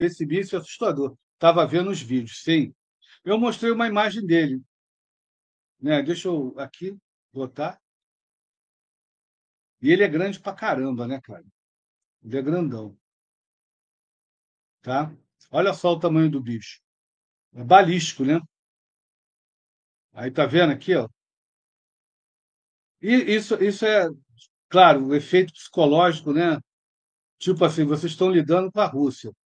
é assustador. Estava vendo os vídeos, sim. Eu mostrei uma imagem dele. Né? Deixa eu aqui botar. E ele é grande pra caramba, né, cara? Ele é grandão. Tá? Olha só o tamanho do bicho. É balístico, né? Aí tá vendo aqui, ó. E isso, isso é, claro, o efeito psicológico, né? Tipo assim, vocês estão lidando com a Rússia.